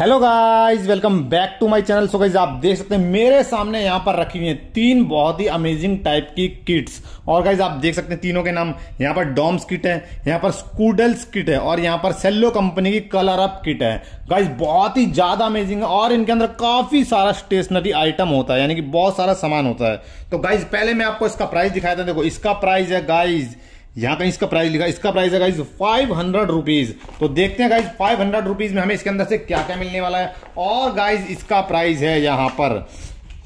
hello guys welcome back to my channel so guys आप देख सकते हैं मेरे सामने यहाँ पर रखी हुई है तीन बहुत ही अमेजिंग टाइप की किट्स और गाइस आप देख सकते हैं तीनों के नाम यहाँ पर डॉम्स किट है यहाँ पर स्कूडल्स किट है और यहाँ पर सेल्लो कंपनी की कलर अप किट है गाइस बहुत ही ज़्यादा अमेजिंग है और इनके अंदर काफ़ी सारा स्टेशनरी आइटम होता है यानी कि बहुत सारा सामान होता है तो गाइज पहले मैं आपको इसका प्राइस दिखाया था देखो इसका प्राइस है गाइज़ यहाँ कहीं इसका प्राइस लिखा इसका प्राइस है गाइज फाइव हंड्रेड रुपीज तो देखते हैं गाइज फाइव हंड्रेड रुपीज में हमें इसके अंदर से क्या क्या मिलने वाला है और गाइज इसका प्राइस है यहाँ पर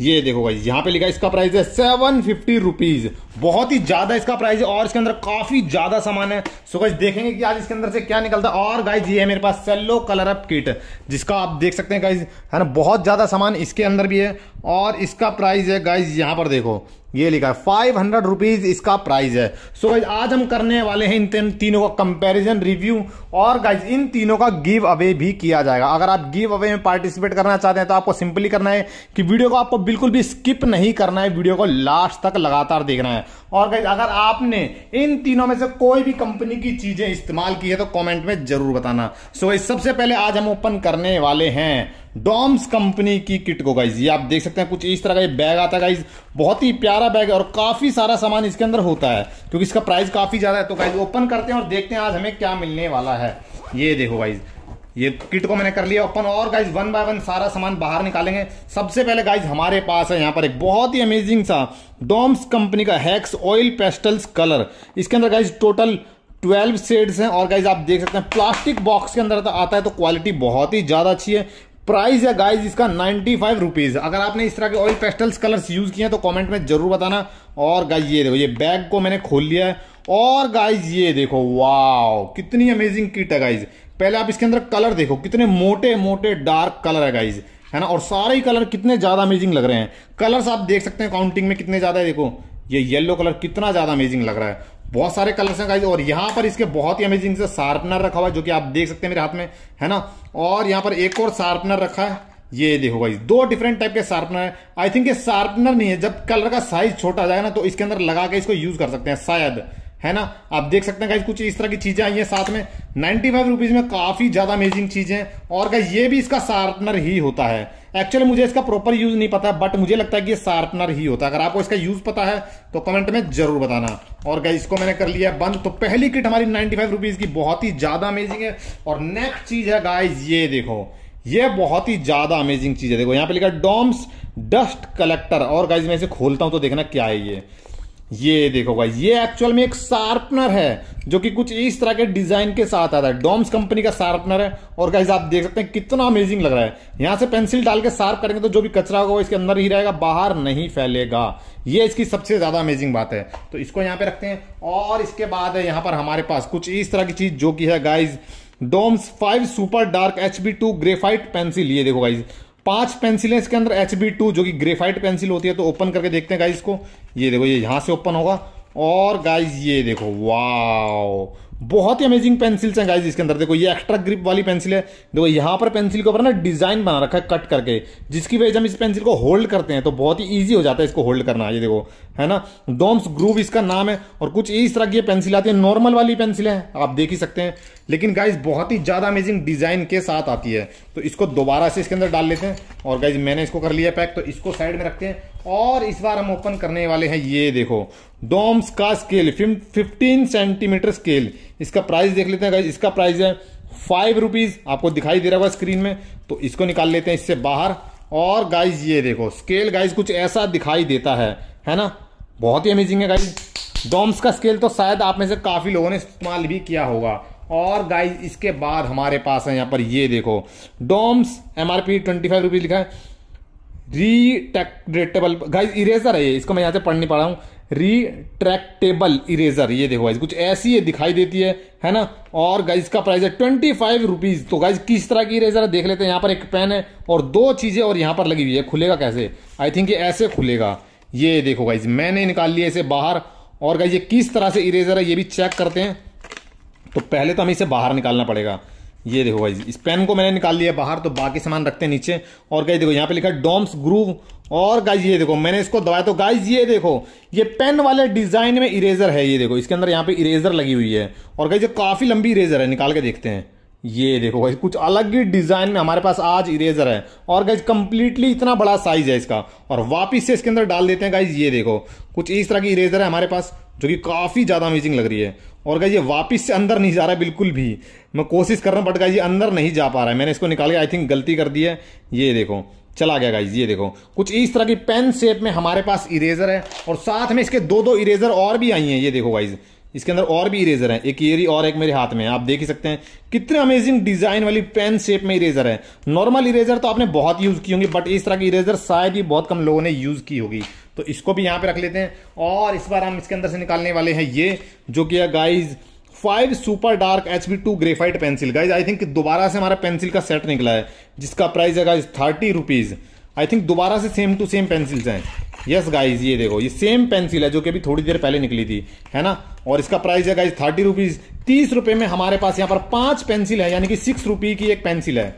ये देखो गाइज यहाँ पे लिखा इसका प्राइस है सेवन फिफ्टी रुपीज बहुत ही ज्यादा इसका प्राइस है और इसके अंदर काफी ज्यादा सामान है सो गाइज देखेंगे कि आज इसके अंदर से क्या निकलता है और गाइज ये है मेरे पास सेलो कलर अप किट जिसका आप देख सकते हैं गाइज है ना बहुत ज्यादा सामान इसके अंदर भी है और इसका प्राइस है गाइज यहाँ पर देखो ये लिखा है फाइव हंड्रेड रुपीज इसका प्राइस है सो so, आज हम करने वाले हैं इन तीनों का कंपैरिजन रिव्यू और गाइज इन तीनों का गिव अवे भी किया जाएगा अगर आप गिव अवे में पार्टिसिपेट करना चाहते हैं तो आपको सिंपली करना है कि वीडियो को आपको बिल्कुल भी स्किप नहीं करना है वीडियो को लास्ट तक लगातार देखना है और गाइज अगर आपने इन तीनों में से कोई भी कंपनी की चीजें इस्तेमाल की है तो कमेंट में जरूर बताना सो so, सबसे पहले आज हम ओपन करने वाले हैं डॉम्स कंपनी की किट को गाइज ये आप देख सकते हैं कुछ इस तरह का ये बैग आता है गाइज बहुत ही प्यारा बैग है और काफी सारा सामान इसके अंदर होता है क्योंकि इसका प्राइस काफी ज्यादा है तो गाइज ओपन करते हैं और देखते हैं आज हमें क्या मिलने वाला है ये देखो गाइज ये किट को मैंने कर लिया ओपन और गाइज वन बाय वन सारा सामान बाहर निकालेंगे सबसे पहले गाइज हमारे पास है यहाँ पर एक बहुत ही अमेजिंग सा डॉम्स कंपनी का हैक्स ऑयल पेस्टल्स कलर इसके अंदर गाइज टोटल ट्वेल्व शेड्स हैं और गाइज आप देख सकते हैं प्लास्टिक बॉक्स के अंदर आता है तो क्वालिटी बहुत ही ज़्यादा अच्छी है प्राइस है गाइज इसका नाइन्टी फाइव रुपीज़ अगर आपने इस तरह के ऑयल पेस्टल्स कलर्स यूज़ किए हैं तो कॉमेंट में ज़रूर बताना और गाइज ये देखो ये बैग को मैंने खोल लिया है और गाइज ये देखो वाओ कितनी अमेजिंग किट है गाइज पहले आप इसके अंदर कलर देखो कितने मोटे मोटे डार्क कलर है गाइज है ना और सारे ही कलर कितने ज़्यादा अमेजिंग लग रहे हैं कलर्स आप देख सकते हैं काउंटिंग में कितने ज़्यादा है देखो ये येलो कलर कितना ज़्यादा अमेजिंग लग रहा है बहुत सारे कलर्स हैं गाइज और यहाँ पर इसके बहुत ही अमेजिंग से शार्पनर रखा हुआ है जो कि आप देख सकते हैं मेरे हाथ में है ना और यहाँ पर एक और शार्पनर रखा है ये देखो गाइज दो डिफरेंट टाइप के शार्पनर है आई थिंक ये शार्पनर नहीं है जब कलर का साइज छोटा जाएगा ना तो इसके अंदर लगा के इसको यूज कर सकते हैं शायद है ना आप देख सकते हैं गाइज कुछ इस तरह की चीजें आई हैं साथ में नाइन्टी फाइव रुपीज में काफी ज्यादा अमेजिंग चीजें और गाइज ये भी इसका शार्पनर ही होता है एक्चुअली मुझे इसका प्रॉपर यूज नहीं पता बट मुझे लगता है कि ये शार्पनर ही होता है अगर आपको इसका यूज पता है तो कमेंट में जरूर बताना और गाइज इसको मैंने कर लिया बंद तो पहली किट हमारी नाइन्टी फाइव रुपीज की बहुत ही ज्यादा अमेजिंग है और नेक्स्ट चीज है गाइज ये देखो ये बहुत ही ज्यादा अमेजिंग चीज है देखो यहाँ पे लिखा डॉम्स डस्ट कलेक्टर और गाइज मैं इसे खोलता हूं तो देखना क्या है ये ये देखो भाई ये एक्चुअल में एक शार्पनर है जो कि कुछ इस तरह के डिजाइन के साथ आता है डोम्स कंपनी का शार्पनर है और गाइज आप देख सकते हैं कितना अमेजिंग लग रहा है यहां से पेंसिल डाल के शार्प करेंगे तो जो भी कचरा होगा वो इसके अंदर ही रहेगा बाहर नहीं फैलेगा ये इसकी सबसे ज्यादा अमेजिंग बात है तो इसको यहां पे रखते हैं और इसके बाद है यहां पर हमारे पास कुछ इस तरह की चीज जो की है guys DOMS five super dark H B two graphite pencil ये देखो गाइज पांच पेंसिलें इसके अंदर एच बी टू जो कि ग्रेफाइट पेंसिल होती है तो ओपन करके देखते हैं गाइज को ये देखो ये यहां से ओपन होगा और गाइज ये देखो वाओ बहुत ही अमेजिंग पेंसिल्स हैं गाइज इसके अंदर देखो ये एक्स्ट्रा ग्रिप वाली पेंसिल है देखो यहां पर पेंसिल के ऊपर ना डिजाइन बना रखा है कट करके जिसकी वजह से हम इस पेंसिल को होल्ड करते हैं तो बहुत ही ईजी हो जाता है इसको होल्ड करना ये देखो है ना डोम्स ग्रूव इसका नाम है और कुछ इस तरह की पेंसिल आती है नॉर्मल वाली पेंसिल है आप देख ही सकते हैं लेकिन गाइज बहुत ही ज़्यादा अमेजिंग डिज़ाइन के साथ आती है तो इसको दोबारा से इसके अंदर डाल लेते हैं और गाइज मैंने इसको कर लिया पैक तो इसको साइड में रखते हैं और इस बार हम ओपन करने वाले हैं ये देखो डोम्स का स्केल फिफ्टीन सेंटीमीटर स्केल इसका प्राइस देख लेते हैं गाइज इसका प्राइस है फाइव रुपीज़ आपको दिखाई दे रहा होगा स्क्रीन में तो इसको निकाल लेते हैं इससे बाहर और गाइज ये देखो स्केल गाइज कुछ ऐसा दिखाई देता है है ना बहुत ही अमेजिंग है गाइज डॉम्स का स्केल तो शायद आप में से काफ़ी लोगों ने इस्तेमाल भी किया होगा और गाइज इसके बाद हमारे पास है यहाँ पर ये देखो DOMS M R P twenty five rupees लिखा है रिट्रैक्टेबल गाइज इरेजर है ये इसको मैं यहाँ से पढ़ नहीं पा रहा हूँ रिट्रैक्टेबल इरेजर ये देखो गाइज कुछ ऐसी ये दिखाई देती है है ना और गाइज का प्राइस है ट्वेंटी फाइव रुपीज़ तो गाइज किस तरह की इरेजर है देख लेते हैं यहाँ पर एक पेन है और दो चीज़ें और यहाँ पर लगी हुई है खुलेगा कैसे आई थिंक ये ऐसे खुलेगा ये देखो गाइज मैंने निकाल लिया इसे बाहर और गाइज ये किस तरह से इरेजर है ये भी चेक करते हैं तो पहले तो हमें इसे बाहर निकालना पड़ेगा ये देखो भाई इस पेन को मैंने निकाल लिया बाहर तो बाकी सामान रखते हैं नीचे और गाइज देखो यहाँ पे लिखा है डोम्स ग्रूव और गाइज ये देखो मैंने इसको दबाया तो गाइज ये देखो ये पेन वाले डिजाइन में इरेजर है ये देखो इसके अंदर यहाँ पे इरेजर लगी हुई है और गाइज ये काफी लंबी इरेजर है निकाल के देखते हैं ये देखो कुछ अलग ही डिज़ाइन में हमारे पास आज इरेजर है और गाइज कंप्लीटली इतना बड़ा साइज है इसका और वापिस से इसके अंदर डाल देते हैं गाइज ये देखो कुछ इस तरह की इरेजर है हमारे पास जो कि काफ़ी ज़्यादा अमेजिंग लग रही है और गाइज ये वापिस से अंदर नहीं जा रहा है बिल्कुल भी मैं कोशिश कर रहा हूँ बट गाइज ये अंदर नहीं जा पा रहा है मैंने इसको निकाल के आई थिंक गलती कर दी है ये देखो चला गया गाइज ये देखो कुछ इस तरह की पेन शेप में हमारे पास इरेजर है और साथ में इसके दो दो इरेजर और भी आई हैं ये देखो गाइज इसके अंदर और भी इरेजर है एक ये और एक मेरे हाथ में आप देख ही सकते हैं कितने अमेजिंग डिजाइन वाली पेन शेप में इरेजर है नॉर्मल इरेजर तो आपने बहुत यूज की होंगी बट इस तरह की इरेजर शायद ही बहुत कम लोगों ने यूज की होगी तो इसको भी यहाँ पे रख लेते हैं और इस बार हम इसके अंदर से निकालने वाले हैं ये जो कि guys five super dark H B two graphite pencil guys I think दोबारा से हमारा पेंसिल का सेट निकला है जिसका प्राइस है guys thirty rupees I think दोबारा से सेम टू सेम पेंसिल्स हैं यस गाइज ये देखो ये सेम पेंसिल है जो कि अभी थोड़ी देर पहले निकली थी है ना और इसका प्राइस है गाइज थर्टी रुपीज़ तीस रुपए में हमारे पास यहाँ पर पांच पेंसिल है यानी कि सिक्स रुपी की एक पेंसिल है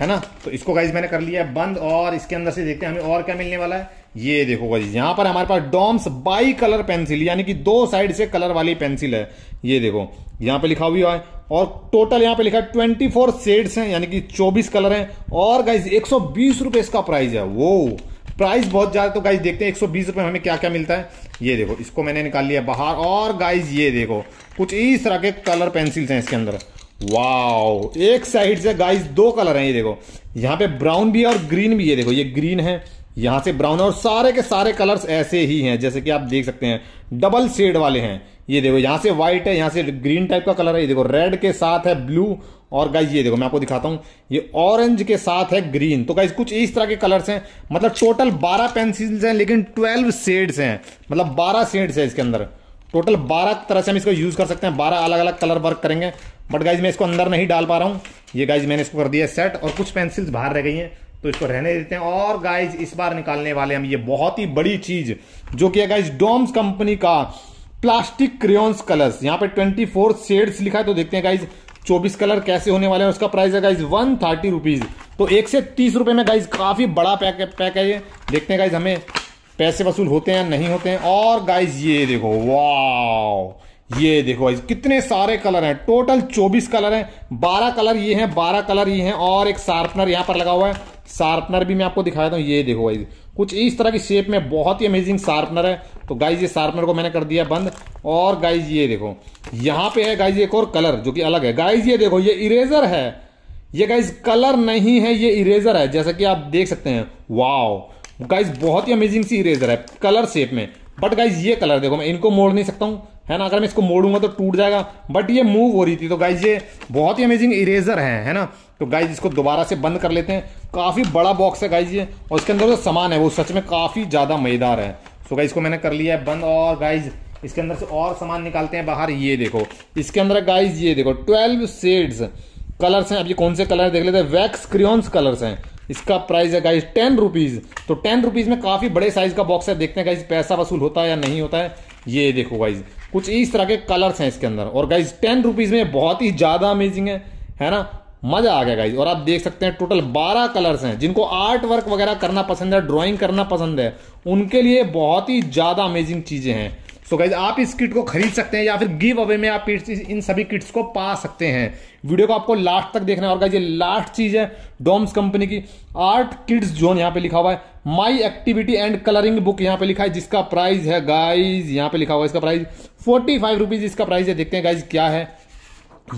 है ना तो इसको गाइज मैंने कर लिया है बंद और इसके अंदर से देखते हैं हमें और क्या मिलने वाला है ये देखो गाइज यहाँ पर हमारे पास डॉम्स बाई कलर पेंसिल यानी कि दो साइड से कलर वाली पेंसिल है ये देखो यहाँ पे लिखा हुआ है और टोटल यहाँ पे लिखा है ट्वेंटी फोर शेड्स हैं यानी कि चौबीस कलर हैं और गाइज एक सौ बीस इसका प्राइस है वो प्राइस बहुत ज़्यादा तो गाइज देखते हैं एक सौ बीस हमें क्या क्या मिलता है ये देखो इसको मैंने निकाल लिया बाहर और गाइज ये देखो कुछ इस तरह के कलर पेंसिल्स हैं इसके अंदर वाओ एक साइड से गाइज दो कलर हैं ये देखो यहाँ पे ब्राउन भी है और ग्रीन भी ये देखो ये ग्रीन है यहाँ से ब्राउन और सारे के सारे कलर्स ऐसे ही हैं जैसे कि आप देख सकते हैं डबल शेड वाले हैं ये देखो यहाँ से व्हाइट है यहाँ से ग्रीन टाइप का कलर है ये देखो रेड के साथ है ब्लू और गाइज ये देखो मैं आपको दिखाता हूँ ये ऑरेंज के साथ है ग्रीन तो गाइज कुछ इस तरह के कलर्स हैं मतलब टोटल बारह पेंसिल्स हैं लेकिन ट्वेल्व शेड्स हैं मतलब 12 शेड्स हैं इसके अंदर टोटल बारह तरह से हम इसको यूज़ कर सकते हैं बारह अलग अलग कलर वर्क करेंगे बट गाइज मैं इसको अंदर नहीं डाल पा रहा हूँ ये गाइज मैंने इसको कर दिया सेट और कुछ पेंसिल्स बाहर रह गई है तो इसको रहने देते हैं और गाइज इस बार निकालने वाले हम ये बहुत ही बड़ी चीज़ जो कि है गाइज डोम्स कंपनी का प्लास्टिक क्रेयॉन्स कलर्स यहाँ पे 24 शेड्स लिखा है तो देखते हैं गाइज 24 कलर कैसे होने वाले हैं उसका प्राइस है गाइज वन थर्टी रुपीज़ तो एक से तीस रुपए में गाइज काफ़ी बड़ा पैक पैक है ये देखते हैं गाइज हमें पैसे वसूल होते हैं नहीं होते हैं और गाइज ये देखो वाओ ये देखो गाइज कितने सारे कलर हैं टोटल 24 कलर हैं 12 कलर ये हैं 12 कलर ये हैं और एक शार्पनर यहाँ पर लगा हुआ है शार्पनर भी मैं आपको दिखा देता हूँ ये देखो गाइज कुछ इस तरह की शेप में बहुत ही अमेजिंग शार्पनर है तो गाइज ये शार्पनर को मैंने कर दिया बंद और गाइज ये देखो यहाँ पे है गाइज एक और कलर जो कि अलग है गाइज ये देखो ये इरेजर है ये गाइज कलर नहीं है ये इरेजर है जैसा कि आप देख सकते हैं वाओ गाइज बहुत ही अमेजिंग सी इरेजर है कलर शेप में बट गाइज ये कलर देखो मैं इनको मोड़ नहीं सकता हूँ है ना अगर मैं इसको मोड़ूंगा तो टूट जाएगा बट ये मूव हो रही थी तो गाइज ये बहुत ही अमेजिंग इरेजर है है ना तो गाइज इसको दोबारा से बंद कर लेते हैं काफ़ी बड़ा बॉक्स है गाइज ये और इसके अंदर जो तो सामान है वो सच में काफ़ी ज़्यादा मज़ेदार है सो गाइज को मैंने कर लिया है बंद और गाइज इसके अंदर से और सामान निकालते हैं बाहर ये देखो इसके अंदर गाइज ये देखो ट्वेल्व सेड्स कलर्स हैं अब ये कौन से कलर देख लेते हैं वैक्स क्रियॉन्स कलर्स हैं इसका प्राइस है गाइज टेन रुपीज़ तो टेन रुपीज़ में काफ़ी बड़े साइज़ का बॉक्स है देखते हैं गाइज पैसा वसूल होता है या नहीं होता है ये देखो गाइज कुछ इस तरह के कलर्स हैं इसके अंदर और गाइज टेन रुपीज़ में बहुत ही ज़्यादा अमेजिंग है है ना मजा आ गया गाइज और आप देख सकते हैं टोटल 12 कलर्स हैं जिनको आर्ट वर्क वगैरह करना पसंद है ड्राइंग करना पसंद है उनके लिए बहुत ही ज़्यादा अमेजिंग चीज़ें हैं सो so गाइज आप इस किट को खरीद सकते हैं या फिर गिव अवे में आप इन सभी किट्स को पा सकते हैं वीडियो को आपको लास्ट तक देखना है और गाइज ये लास्ट चीज़ है डोम्स कंपनी की आर्ट किड्स जोन यहाँ पे लिखा हुआ है my activity and colouring book यहाँ पे लिखा है जिसका प्राइस है गाइज यहाँ पे लिखा हुआ है इसका प्राइस फोर्टी फाइव रुपीज़ इसका प्राइस है देखते हैं गाइज क्या है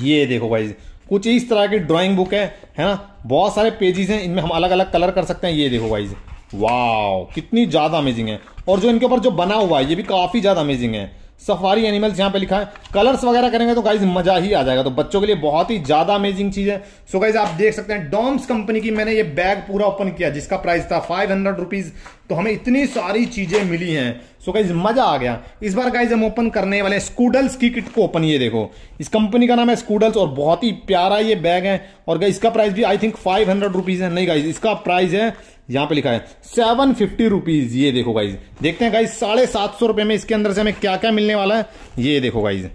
ये देखो गाइज कुछ इस तरह की ड्राइंग बुक है है ना बहुत सारे पेजेस हैं इनमें हम अलग अलग कलर कर सकते हैं ये देखो वाइज वाओ कितनी ज़्यादा अमेजिंग है और जो इनके ऊपर जो बना हुआ है ये भी काफ़ी ज़्यादा अमेजिंग है सफारी एनिमल्स यहाँ पे लिखा है कलर्स वगैरह करेंगे तो गाइज मजा ही आ जाएगा तो बच्चों के लिए बहुत ही ज्यादा अमेजिंग चीज है सो so गाइज आप देख सकते हैं डॉम्स कंपनी की मैंने ये बैग पूरा ओपन किया जिसका प्राइस था फाइव हंड्रेड रुपीज तो हमें इतनी सारी चीज़ें मिली हैं सो गाइज मज़ा आ गया इस बार गाइज हम ओपन करने वाले हैं स्कूडल्स की किट को ओपन ये देखो इस कंपनी का नाम है स्कूडल्स और बहुत ही प्यारा ये बैग है और गाइज इसका प्राइस भी I think five hundred rupees है नहीं गाइज इसका प्राइस है यहाँ पे लिखा है सेवन फिफ्टी रुपीज़ ये देखो गाइज देखते हैं गाइज साढ़े सात सौ रुपए में इसके अंदर से हमें क्या क्या मिलने वाला है ये देखो गाइज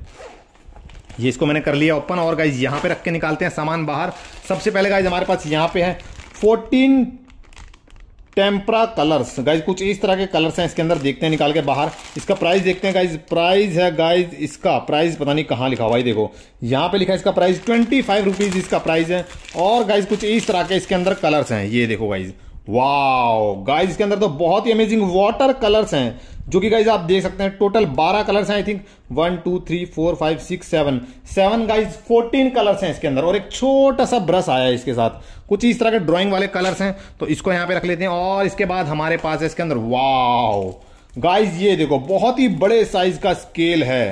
ये इसको मैंने कर लिया ओपन और गाइज यहाँ पे रख के निकालते हैं सामान बाहर सबसे पहले गाइज हमारे पास यहाँ पे है फोर्टीन टेम्परा कलर्स गाइज कुछ इस तरह के कलर्स हैं इसके अंदर देखते हैं निकाल के बाहर इसका प्राइस देखते हैं गाइज प्राइस है गाइज इसका प्राइस पता नहीं कहाँ लिखा हुआ है देखो यहाँ पे लिखा है इसका प्राइस ट्वेंटी फाइव रुपीज़ इसका प्राइस है और गाइज कुछ इस तरह के इसके अंदर कलर्स हैं ये देखो गाइज़ वाओ गाइस इसके अंदर तो बहुत ही अमेजिंग वाटर कलर्स हैं जो कि गाइज आप देख सकते हैं टोटल 12 कलर्स हैं I think one two three four five six seven seven guys 14 colours हैं इसके अंदर और एक छोटा सा ब्रश आया है इसके साथ कुछ इस तरह के ड्राइंग वाले कलर्स हैं तो इसको यहाँ पे रख लेते हैं और इसके बाद हमारे पास है इसके अंदर वाओ गाइज ये देखो बहुत ही बड़े साइज का स्केल है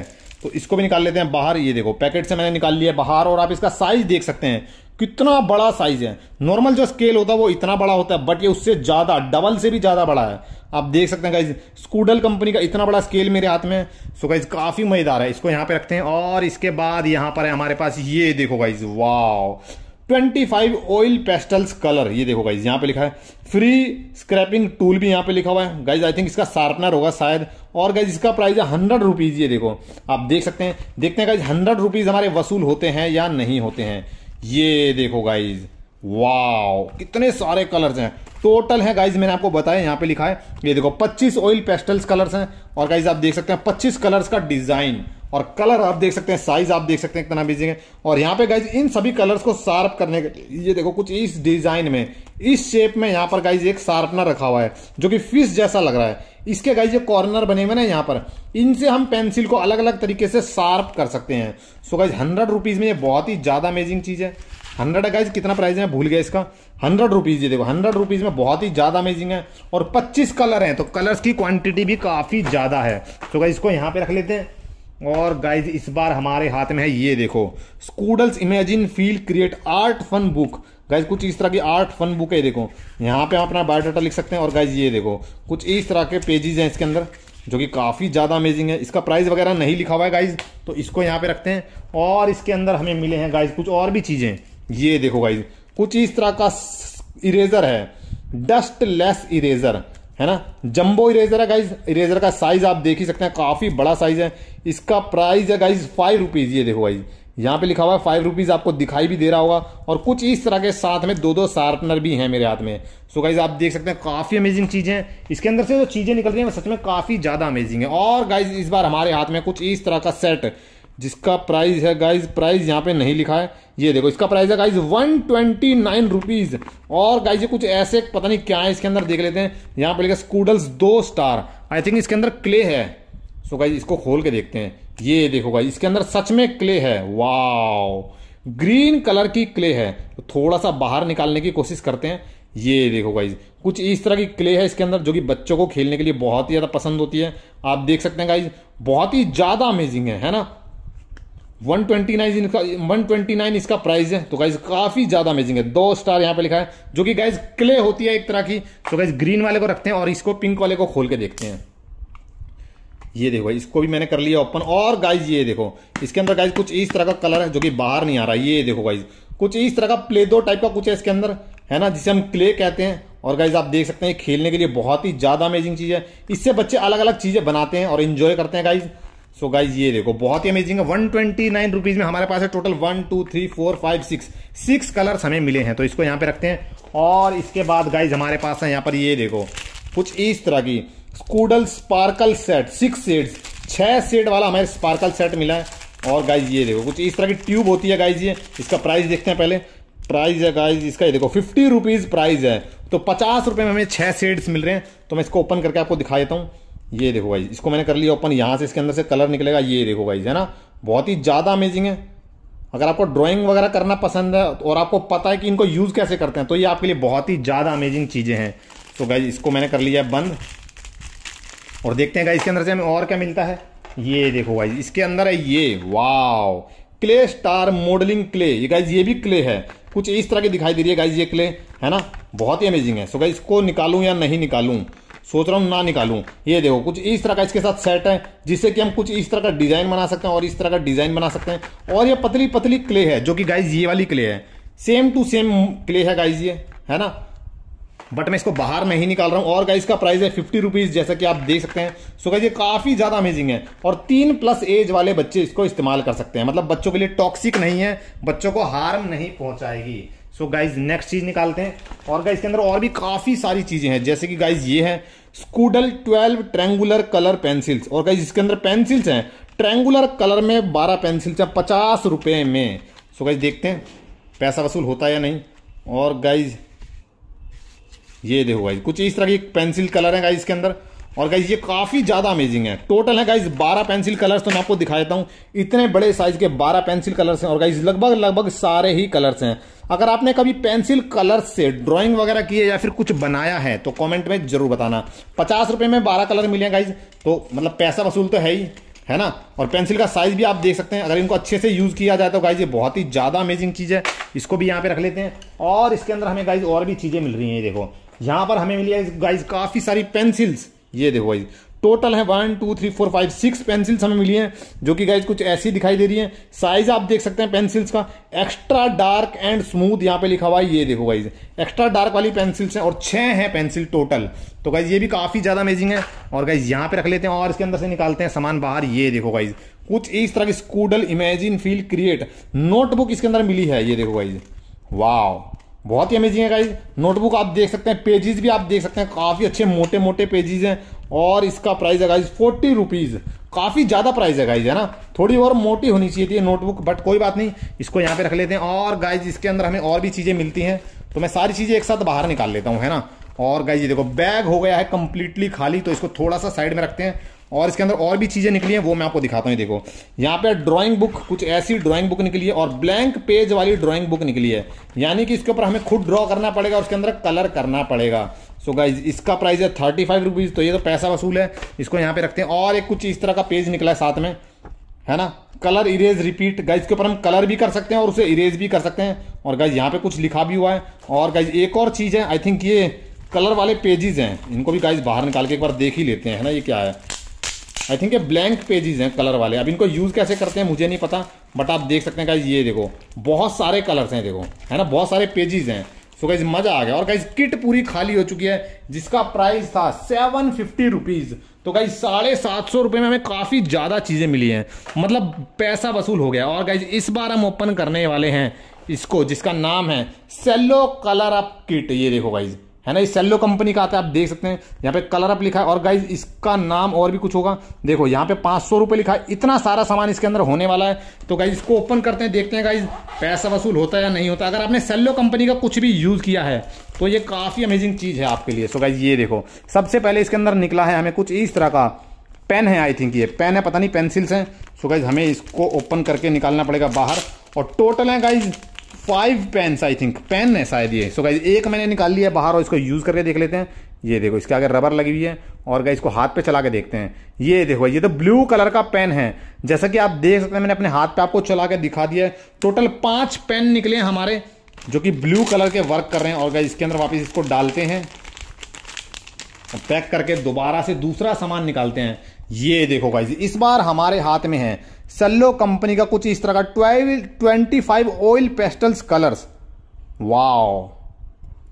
तो इसको भी निकाल लेते हैं बाहर ये देखो पैकेट से मैंने निकाल लिया बाहर और आप इसका साइज देख सकते हैं कितना बड़ा साइज है नॉर्मल जो स्केल होता है वो इतना बड़ा होता है बट ये उससे ज़्यादा डबल से भी ज़्यादा बड़ा है आप देख सकते हैं गाइज स्कूडल कंपनी का इतना बड़ा स्केल मेरे हाथ में सो गाइज काफ़ी मज़ेदार है इसको यहां पे रखते हैं और इसके बाद यहां पर है हमारे पास ये देखो गाइज वाह 25 ऑयल पेस्टल्स कलर ये देखो गाइज यहाँ पे लिखा है फ्री स्क्रैपिंग टूल भी यहाँ पे लिखा हुआ है गाइज आई थिंक इसका शार्पनर होगा शायद और गाइज इसका प्राइस है हंड्रेड रुपीज़ ये देखो आप देख सकते हैं देखते हैं गाइज हंड्रेड रुपीज़ हमारे वसूल होते हैं या नहीं होते हैं ये देखो गाइज वाओ कितने सारे कलर्स हैं टोटल है गाइज मैंने आपको बताया यहाँ पे लिखा है ये देखो 25 ऑयल पेस्टल्स कलर्स हैं और गाइज आप देख सकते हैं 25 कलर्स का डिजाइन और कलर आप देख सकते हैं साइज आप देख सकते हैं कितना अमेजिंग है और यहाँ पे गाइज इन सभी कलर्स को शार्प करने के ये देखो कुछ इस डिजाइन में इस शेप में यहाँ पर गाइज एक शार्पनर रखा हुआ है जो कि फिश जैसा लग रहा है इसके गाइज ये कॉर्नर बने हुए ना यहाँ पर इनसे हम पेंसिल को अलग अलग तरीके से शार्प कर सकते हैं सो गाइज हंड्रेड रुपीज में ये बहुत ही ज्यादा अमेजिंग चीज है हंड्रेड है गाइज कितना प्राइस है भूल गया इसका हंड्रेड रुपीज़ ये देखो हंड्रेड रुपीज़ में बहुत ही ज़्यादा अमेजिंग है और पच्चीस कलर हैं तो कलर्स की क्वांटिटी भी काफ़ी ज़्यादा है तो गाइज इसको यहाँ पे रख लेते हैं और गाइज इस बार हमारे हाथ में है ये देखो Scoodles imagine feel create art fun book guys कुछ इस तरह की आर्ट फन बुक है देखो यहाँ पे हम अपना बायोडाटा लिख सकते हैं और गाइज ये देखो कुछ इस तरह के पेजेज हैं इसके अंदर जो कि काफ़ी ज़्यादा अमेजिंग है इसका प्राइस वगैरह नहीं लिखा हुआ है गाइज तो इसको यहाँ पे रखते हैं और इसके अंदर हमें मिले हैं गाइज कुछ और भी चीज़ें ये देखो गाइज कुछ इस तरह का इरेजर है डस्ट लेस इरेजर है ना जंबो इरेजर है गाइज इरेजर का साइज आप देख ही सकते हैं काफी बड़ा साइज है इसका प्राइस है गाइज फाइव रुपीज ये देखो भाई यहाँ पे लिखा हुआ है फाइव रुपीज आपको दिखाई भी दे रहा होगा और कुछ इस तरह के साथ में दो दो शार्पनर भी हैं मेरे हाथ में सो गाइज आप देख सकते हैं काफी अमेजिंग चीजें हैं इसके अंदर से जो चीजें निकल रही है सच में काफी ज्यादा अमेजिंग है और गाइज इस बार हमारे हाथ में कुछ इस तरह का सेट जिसका प्राइस है गाइज प्राइस यहाँ पे नहीं लिखा है ये देखो इसका प्राइस है guys one twenty nine rupees और गाइज ये कुछ ऐसे पता नहीं क्या है इसके अंदर देख लेते हैं यहाँ पे लिखा स्कूडल्स दो स्टार आई थिंक इसके अंदर क्ले है सो so गाइज इसको खोल के देखते हैं ये देखो गाइज इसके अंदर सच में क्ले है वाओ ग्रीन कलर की क्ले है तो थोड़ा सा बाहर निकालने की कोशिश करते हैं ये देखो गाइज कुछ इस तरह की क्ले है इसके अंदर जो कि बच्चों को खेलने के लिए बहुत ही ज़्यादा पसंद होती है आप देख सकते हैं गाइज बहुत ही ज़्यादा अमेजिंग है है ना वन ट्वेंटी नाइन इनका वन ट्वेंटी नाइन इसका प्राइस है तो गाइज काफ़ी ज़्यादा अमेजिंग है दो स्टार यहाँ पे लिखा है जो कि गाइज क्ले होती है एक तरह की तो गाइज ग्रीन वाले को रखते हैं और इसको पिंक वाले को खोल के देखते हैं ये देखो इसको भी मैंने कर लिया ओपन और गाइज ये देखो इसके अंदर गाइज कुछ इस तरह का कलर है जो कि बाहर नहीं आ रहा ये देखो गाइज कुछ इस तरह का प्ले दो टाइप का कुछ है इसके अंदर है ना जिसे हम क्ले कहते हैं और गाइज आप देख सकते हैं खेलने के लिए बहुत ही ज़्यादा अमेजिंग चीज़ है इससे बच्चे अलग अलग चीज़ें बनाते हैं और इंजॉय करते हैं गाइज़ सो so गाइज ये देखो बहुत ही अमेजिंग है वन ट्वेंटी नाइन रुपीज में हमारे पास है total one two three four five six six colours हमें मिले हैं तो इसको यहाँ पे रखते हैं और इसके बाद गाइज हमारे पास है यहाँ पर ये देखो कुछ इस तरह की Scoodle sparkle set six shades छह शेड वाला हमें स्पार्कल सेट मिला है और गाइज ये देखो कुछ इस तरह की ट्यूब होती है गाइज ये इसका प्राइस देखते हैं पहले प्राइस है गाइज इसका ये देखो फिफ्टी रुपीज़ प्राइस है तो पचास रुपये में हमें छह शेड्स मिल रहे हैं तो मैं इसको ओपन करके आपको दिखा देता हूँ ये देखो भाई इसको मैंने कर लिया ओपन यहाँ से इसके अंदर से कलर निकलेगा ये देखो भाई है ना बहुत ही ज़्यादा अमेजिंग है अगर आपको ड्राइंग वगैरह करना पसंद है और आपको पता है कि इनको यूज़ कैसे करते हैं तो ये आपके लिए बहुत ही ज़्यादा अमेजिंग चीज़ें हैं तो गाइज इसको मैंने कर लिया है बंद और देखते हैं गाइज इसके अंदर से हमें और क्या मिलता है ये देखो भाई इसके अंदर है ये wow clay star modelling clay ये गाइज ये भी क्ले है कुछ इस तरह की दिखाई दे रही है गाइज ये क्ले है ना बहुत ही अमेजिंग है सो गाइज इसको निकालूँ या नहीं निकालूँ सोच रहा हूँ ना निकालूँ ये देखो कुछ इस तरह का इसके साथ सेट है जिससे कि हम कुछ इस तरह का डिज़ाइन बना सकते हैं और इस तरह का डिज़ाइन बना सकते हैं और ये पतली पतली क्ले है जो कि गाइज ये वाली क्ले है सेम टू सेम क्ले है गाइज ये है ना बट मैं इसको बाहर नहीं निकाल रहा हूँ और गाइज का प्राइस है फिफ्टी रुपीज़ जैसा कि आप देख सकते हैं सो गाइज ये काफ़ी ज़्यादा अमेजिंग है और तीन प्लस एज वाले बच्चे इसको इस्तेमाल कर सकते हैं मतलब बच्चों के लिए टॉक्सिक नहीं है बच्चों को हार्म नहीं पहुँचाएगी सो गाइज नेक्स्ट चीज़ निकालते हैं और गाइज के अंदर और भी काफ़ी सारी चीज़ें हैं जैसे कि गाइज ये है स्कूडल 12 ट्रेंगुलर कलर पेंसिल्स और गाइज जिसके अंदर पेंसिल्स हैं ट्रेंगुलर कलर में 12 पेंसिल्स हैं पचास रुपये में सो गाइज देखते हैं पैसा वसूल होता है या नहीं और गाइज ये देखो गाइज कुछ इस तरह की पेंसिल कलर है गाइज इसके अंदर और गाइज ये काफ़ी ज़्यादा अमेजिंग है टोटल है गाइज 12 पेंसिल कलर्स तो मैं आपको दिखा देता हूँ इतने बड़े साइज के 12 पेंसिल कलर्स हैं और गाइज लगभग लगभग सारे ही कलर्स हैं अगर आपने कभी पेंसिल कलर से ड्राइंग वगैरह की है या फिर कुछ बनाया है तो कमेंट में जरूर बताना पचास रुपये में बारह कलर मिले गाइज तो मतलब पैसा वसूल तो है ही है ना और पेंसिल का साइज भी आप देख सकते हैं अगर इनको अच्छे से यूज़ किया जाए तो गाइज ये बहुत ही ज़्यादा अमेजिंग चीज़ है इसको भी यहाँ पे रख लेते हैं और इसके अंदर हमें गाइज और भी चीज़ें मिल रही हैं ये देखो यहाँ पर हमें मिली है गाइज काफ़ी सारी पेंसिल्स ये देखो भाई टोटल है one two three four five six pencils हमें मिली हैं जो कि गाइज कुछ ऐसी दिखाई दे रही हैं साइज आप देख सकते हैं पेंसिल्स का एक्स्ट्रा डार्क एंड स्मूथ यहाँ पे लिखा हुआ है ये देखो गाइज एक्स्ट्रा डार्क वाली पेंसिल्स हैं और छह हैं पेंसिल टोटल तो गाइज ये भी काफ़ी ज़्यादा अमेजिंग है और गाइज यहाँ पे रख लेते हैं और इसके अंदर से निकालते हैं सामान बाहर ये देखो गाइज कुछ इस तरह की Scoodle imagine feel create notebook इसके अंदर मिली है ये देखो गाइज वाह बहुत ही अमेजिंग है गाइज नोटबुक आप देख सकते हैं पेजेस भी आप देख सकते हैं काफ़ी अच्छे मोटे मोटे पेजेस हैं और इसका प्राइस है गाइज फोर्टी रुपीज़ काफ़ी ज़्यादा प्राइस है गाइज है ना थोड़ी और मोटी होनी चाहिए थी नोटबुक बट कोई बात नहीं इसको यहाँ पे रख लेते हैं और गाइज इसके अंदर हमें और भी चीज़ें मिलती हैं तो मैं सारी चीज़ें एक साथ बाहर निकाल लेता हूँ है ना और गाइज ये देखो बैग हो गया है कंप्लीटली खाली तो इसको थोड़ा सा साइड में रखते हैं और इसके अंदर और भी चीज़ें निकली हैं वो मैं आपको दिखाता हूँ देखो यहाँ पे ड्राइंग बुक कुछ ऐसी ड्राइंग बुक निकली है और ब्लैंक पेज वाली ड्राइंग बुक निकली है यानी कि इसके ऊपर हमें खुद ड्रॉ करना पड़ेगा उसके अंदर कलर करना पड़ेगा सो so गाइज इसका प्राइस है थर्टी फाइव रुपीज़ तो ये तो पैसा वसूल है इसको यहाँ पे रखते हैं और एक कुछ इस तरह का पेज निकला है साथ में है ना कलर इरेज रिपीट गाइज के ऊपर हम कलर भी कर सकते हैं और उसे इरेज भी कर सकते हैं और गाइज यहाँ पे कुछ लिखा भी हुआ है और गाइज एक और चीज़ है आई थिंक ये कलर वाले पेजेज हैं इनको भी गाइज बाहर निकाल के एक बार देख ही लेते हैं है ना ये क्या है आई थिंक ये ब्लैंक पेजेस हैं कलर वाले अब इनको यूज़ कैसे करते हैं मुझे नहीं पता बट आप देख सकते हैं गाइज ये देखो बहुत सारे कलर्स हैं देखो है ना बहुत सारे पेजेस हैं सो गाइज मजा आ गया और गाइज किट पूरी खाली हो चुकी है जिसका प्राइस था सेवन फिफ्टी रुपीज तो गाइज साढ़े सात सौ रुपये में हमें काफ़ी ज़्यादा चीज़ें मिली हैं मतलब पैसा वसूल हो गया और गाइज इस बार हम ओपन करने वाले हैं इसको जिसका नाम है सेलो कलर अप किट ये देखो गाइज है ना ये सेल्लो कंपनी का आता है आप देख सकते हैं यहाँ पे कलर अप लिखा है और गाइज इसका नाम और भी कुछ होगा देखो यहाँ पे पाँच सौ रुपये लिखा है इतना सारा सामान इसके अंदर होने वाला है तो गाइज इसको ओपन करते हैं देखते हैं गाइज पैसा वसूल होता है या नहीं होता अगर आपने सेल्लो कंपनी का कुछ भी यूज़ किया है तो ये काफ़ी अमेजिंग चीज़ है आपके लिए सो गाइज ये देखो सबसे पहले इसके अंदर निकला है हमें कुछ इस तरह का पेन है आई थिंक ये पेन है पता नहीं पेंसिल्स हैं सो गाइज हमें इसको ओपन करके निकालना पड़ेगा बाहर और टोटल है guys five pens I think pen है शायद ये सो गाइज एक मैंने निकाल लिया बाहर और इसको यूज़ करके देख लेते हैं ये देखो इसके आगे रबर लगी हुई है और गाइज इसको हाथ पे चला के देखते हैं ये देखो ये तो ब्लू कलर का पेन है जैसा कि आप देख सकते हैं मैंने अपने हाथ पे आपको चला के दिखा दिया है टोटल पांच पेन निकले हमारे जो कि ब्लू कलर के वर्क कर रहे हैं और गाइज इसके अंदर वापिस इसको डालते हैं पैक करके दोबारा से दूसरा सामान निकालते हैं ये देखो गाइज इस बार हमारे हाथ में है सल्लो कंपनी का कुछ इस तरह का twelve twenty five oil pastels colours wow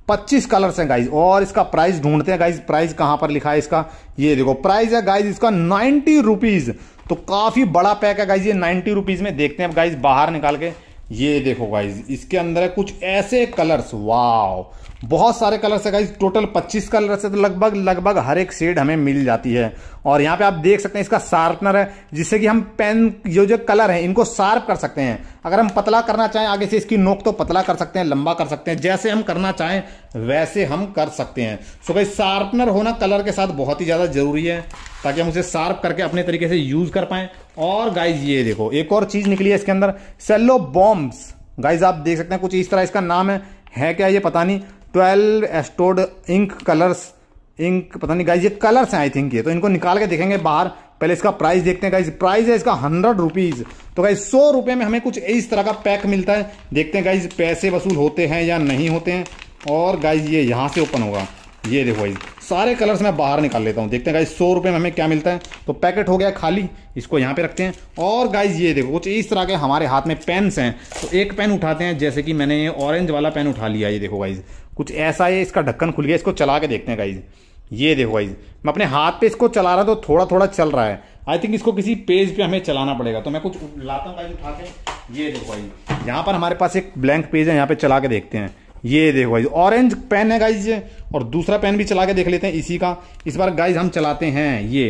पच्चीस कलर्स हैं गाइज और इसका प्राइस ढूंढते हैं गाइज प्राइस कहां पर लिखा है इसका ये देखो प्राइस है गाइज इसका नाइन्टी रुपीज तो काफी बड़ा पैक है गाइज ये नाइन्टी रुपीज में देखते हैं गाइज बाहर निकाल के ये देखो गाइज इसके अंदर है कुछ ऐसे कलर्स वाओ बहुत सारे कलर है गाइस टोटल 25 कलर है तो लगभग लगभग हर एक शेड हमें मिल जाती है और यहाँ पे आप देख सकते हैं इसका शार्पनर है जिससे कि हम पेन ये जो कलर है इनको शार्प कर सकते हैं अगर हम पतला करना चाहें आगे से इसकी नोक तो पतला कर सकते हैं लंबा कर सकते हैं जैसे हम करना चाहें वैसे हम कर सकते हैं सो भाई शार्पनर होना कलर के साथ बहुत ही ज़्यादा ज़रूरी है ताकि हम उसे शार्प करके अपने तरीके से यूज़ कर पाए और गाइज ये देखो एक और चीज़ निकली है इसके अंदर सेल्लो बॉम्ब्स गाइज आप देख सकते हैं कुछ इस तरह इसका नाम है है क्या ये पता नहीं twelve assorted ink colours ink पता नहीं गाइज ये कलर्स हैं आई थिंक ये तो इनको निकाल के देखेंगे बाहर पहले इसका प्राइस देखते हैं गाइज प्राइस है इसका हंड्रेड रुपीज़ तो गाइज सौ रुपये में हमें कुछ इस तरह का पैक मिलता है देखते हैं गाइज पैसे वसूल होते हैं या नहीं होते हैं और गाइज ये यहाँ से ओपन होगा ये देखो गाइज सारे कलर्स मैं बाहर निकाल लेता हूँ देखते हैं गाइज सौ रुपये में हमें क्या मिलता है तो पैकेट हो गया खाली इसको यहाँ पे रखते हैं और गाइज ये देखो कुछ इस तरह के हमारे हाथ में पेन्स हैं तो एक पेन उठाते हैं जैसे कि मैंने ये ऑरेंज वाला पेन उठा लिया ये देखो गाइज कुछ ऐसा है इसका ढक्कन खुल गया इसको चला के देखते हैं गाइज ये देखो गाइज मैं अपने हाथ पे इसको चला रहा तो थोड़ा थोड़ा चल रहा है आई थिंक इसको किसी पेज पे हमें चलाना पड़ेगा तो मैं कुछ लाता हूँ गाइज उठा के ये देखो गाइज यहाँ पर हमारे पास एक ब्लैंक पेज है यहाँ पे चला के देखते हैं ये देखो गाइज ऑरेंज पेन है गाइज और दूसरा पेन भी चला के देख लेते हैं इसी का इस बार गाइज हम चलाते हैं ये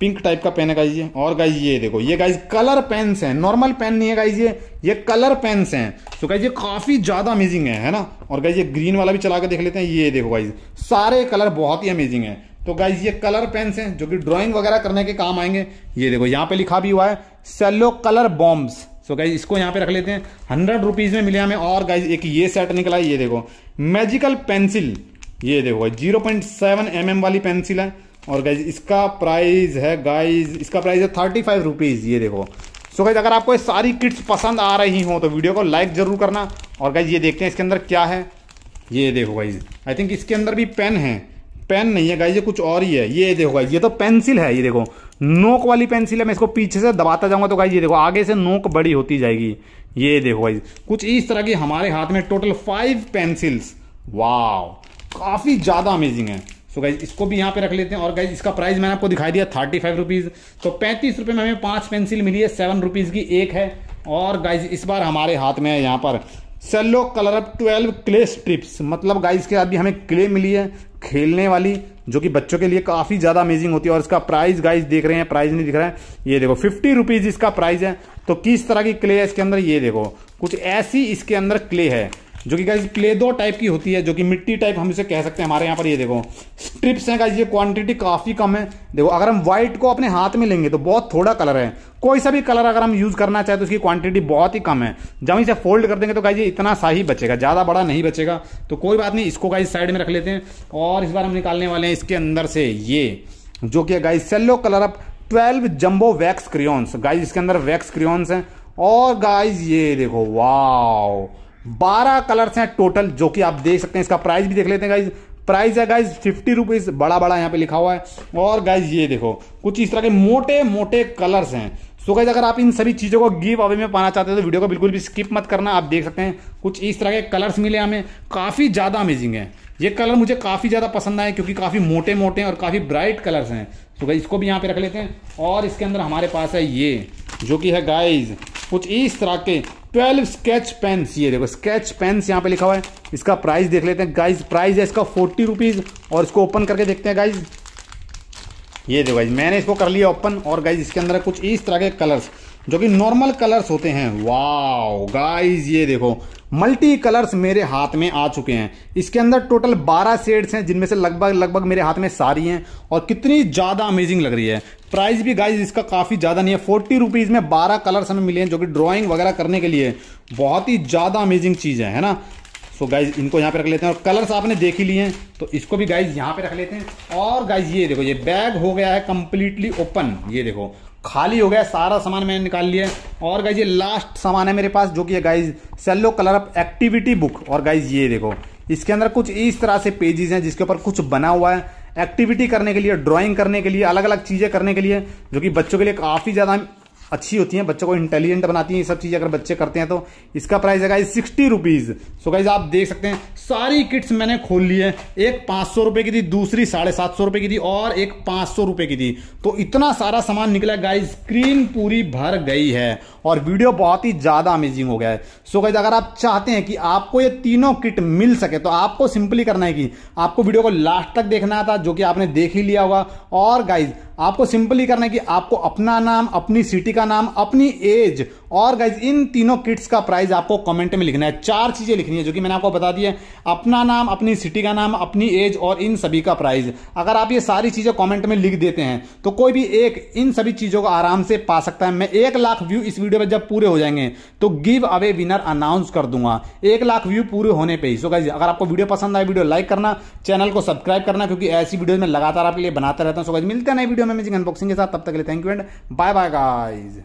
पिंक टाइप का पेन है गाइज ये और गाइज ये देखो ये गाइज कलर पेन्स हैं नॉर्मल पेन नहीं है गाइज ये ये कलर पेन्स हैं सो गाइज ये काफ़ी ज़्यादा अमेजिंग है है ना और गाइज ये ग्रीन वाला भी चला के देख लेते हैं ये देखो गाइज सारे कलर बहुत ही अमेजिंग है तो गाइज ये कलर पेन्स हैं जो कि ड्राइंग वगैरह करने के काम आएंगे ये देखो यहाँ पे लिखा भी हुआ है Cello colour bombs so guys इसको यहाँ पे रख लेते हैं हंड्रेड रुपीज़ में मिले हमें और गाइज एक ये सेट निकला है ये देखो मैजिकल पेंसिल ये देखो zero point seven M M वाली पेंसिल है और गाइज इसका प्राइस है गाइज इसका प्राइस है थर्टी फाइव रुपीज़ ये देखो सो गाइज अगर आपको ये सारी किट्स पसंद आ रही हो तो वीडियो को लाइक ज़रूर करना और गाइज ये देखते हैं इसके अंदर क्या है ये देखो गाइज आई थिंक इसके अंदर भी पेन है पेन नहीं है गाइज ये कुछ और ही है ये देखो गाइज ये तो पेंसिल है ये देखो नोक वाली पेंसिल है मैं इसको पीछे से दबाता जाऊंगा तो गाइज ये देखो आगे से नोक बड़ी होती जाएगी ये देखो गाइज कुछ इस तरह की हमारे हाथ में टोटल फाइव पेंसिल्स वाव काफ़ी ज़्यादा अमेजिंग है सो so गाइज इसको भी यहाँ पे रख लेते हैं और गाइज इसका प्राइस मैंने आपको दिखाई दिया थर्टी फाइव रुपीज़ तो पैंतीस रुपये में हमें पांच पेंसिल मिली है सेवन रुपीज़ की एक है और गाइज इस बार हमारे हाथ में है यहाँ पर Cello colour up twelve clay strips मतलब गाइज के अभी हमें क्ले मिली है खेलने वाली जो कि बच्चों के लिए काफ़ी ज़्यादा अमेजिंग होती है और इसका प्राइस गाइज देख रहे हैं प्राइस नहीं दिख रहा है ये देखो फिफ्टी रुपीज़ इसका प्राइस है तो किस तरह की क्ले है इसके अंदर ये देखो कुछ ऐसी इसके अंदर क्ले है जो कि गाइज प्ले दो टाइप की होती है जो कि मिट्टी टाइप हम इसे कह सकते हैं हमारे यहाँ पर ये देखो स्ट्रिप्स हैं गाइज ये क्वांटिटी काफ़ी कम है देखो अगर हम व्हाइट को अपने हाथ में लेंगे तो बहुत थोड़ा कलर है कोई सा भी कलर अगर हम यूज़ करना चाहें तो उसकी क्वांटिटी बहुत ही कम है जब इसे फोल्ड कर देंगे तो गाइज ये इतना सा ही बचेगा ज़्यादा बड़ा नहीं बचेगा तो कोई बात नहीं इसको गाइज साइड में रख लेते हैं और इस बार हम निकालने वाले हैं इसके अंदर से ये जो कि guys Cello colour up twelve jumbo wax crayons guys इसके अंदर वैक्स क्रियोन्स हैं और गाइज ये देखो वाओ बारह कलर्स हैं टोटल जो कि आप देख सकते हैं इसका प्राइस भी देख लेते हैं गाइज प्राइस है गाइज फिफ्टी रुपीज बड़ा बड़ा यहाँ पे लिखा हुआ है और गाइज ये देखो कुछ इस तरह के मोटे मोटे कलर्स हैं सो गाइज अगर आप इन सभी चीज़ों को गिव अवे में पाना चाहते हैं तो वीडियो को बिल्कुल भी स्किप मत करना आप देख सकते हैं कुछ इस तरह के कलर्स मिले हमें काफ़ी ज़्यादा अमेजिंग है ये कलर मुझे काफ़ी ज़्यादा पसंद आए क्योंकि काफ़ी मोटे मोटे और काफ़ी ब्राइट कलर्स हैं तो गाइज इसको भी यहाँ पे रख लेते हैं और इसके अंदर हमारे पास है ये जो कि है गाइज कुछ इस तरह के ट्वेल्व स्केच पेन्स ये देखो स्केच पेन्स यहाँ पे लिखा हुआ है इसका प्राइस देख लेते हैं गाइज प्राइस है इसका फोर्टी रुपीज़ और इसको ओपन करके देखते हैं गाइज ये देखो गाइज मैंने इसको कर लिया ओपन और गाइज इसके अंदर कुछ इस तरह के कलर्स जो कि नॉर्मल कलर्स होते हैं वाओ गाइज ये देखो मल्टी कलर्स मेरे हाथ में आ चुके हैं इसके अंदर टोटल 12 शेड्स हैं जिनमें से लगभग लगभग मेरे हाथ में सारी हैं और कितनी ज़्यादा अमेजिंग लग रही है प्राइस भी गाइज इसका काफ़ी ज़्यादा नहीं है फोर्टी रुपीज़ में बारह कलर्स हमें मिले हैं जो कि ड्राइंग वगैरह करने के लिए बहुत ही ज़्यादा अमेजिंग चीज़ है है ना सो तो गाइज इनको यहाँ पे रख लेते हैं और कलर्स आपने देख ही लिए हैं तो इसको भी गाइज यहाँ पे रख लेते हैं और गाइज ये देखो ये बैग हो गया है कम्प्लीटली ओपन ये देखो खाली हो गया सारा सामान मैंने निकाल लिया और गाइज ये लास्ट सामान है मेरे पास जो कि है guys Cello colour up activity book और गाइज ये देखो इसके अंदर कुछ इस तरह से पेजेस हैं जिसके ऊपर कुछ बना हुआ है एक्टिविटी करने के लिए ड्राइंग करने के लिए अलग अलग चीज़ें करने के लिए जो कि बच्चों के लिए काफ़ी ज़्यादा अच्छी होती हैं बच्चों को इंटेलिजेंट बनाती हैं ये सब चीज़ अगर बच्चे करते हैं तो इसका प्राइस है guys sixty rupees so guys आप देख सकते हैं सारी किट्स मैंने खोल ली है एक पाँच सौ रुपये की थी दूसरी साढ़े सात सौ रुपये की थी और एक पाँच सौ रुपये की थी तो इतना सारा सामान निकला गाइज स्क्रीन पूरी भर गई है और वीडियो बहुत ही ज़्यादा अमेजिंग हो गया है सो गैस अगर आप चाहते हैं कि आपको ये तीनों किट मिल सके तो आपको सिंपली करना है कि आपको वीडियो को लास्ट तक देखना था जो कि आपने देख ही लिया होगा और गाइज आपको सिंपली करना है कि आपको अपना नाम अपनी सिटी का नाम अपनी एज और गाइज इन तीनों किट्स का प्राइस आपको कमेंट में लिखना है चार चीज़ें लिखनी है जो कि मैंने आपको बता दी है अपना नाम अपनी सिटी का नाम अपनी एज और इन सभी का प्राइस अगर आप ये सारी चीज़ें कमेंट में लिख देते हैं तो कोई भी एक इन सभी चीज़ों को आराम से पा सकता है मैं एक लाख व्यू इस वीडियो पर जब पूरे हो जाएंगे तो गिव अवे विनर अनाउंस कर दूंगा एक लाख व्यू पूरे होने पर ही सो गाइज अगर आपको वीडियो पसंद आए वीडियो लाइक करना चैनल को सब्सक्राइब करना क्योंकि ऐसी वीडियो में लगातार आपके लिए बनाता रहता हूँ सो गाइज मिलते हैं नई वीडियो में म्यूजिक अनबॉक्सिंग के साथ तब तक के लिए thank you and bye bye guys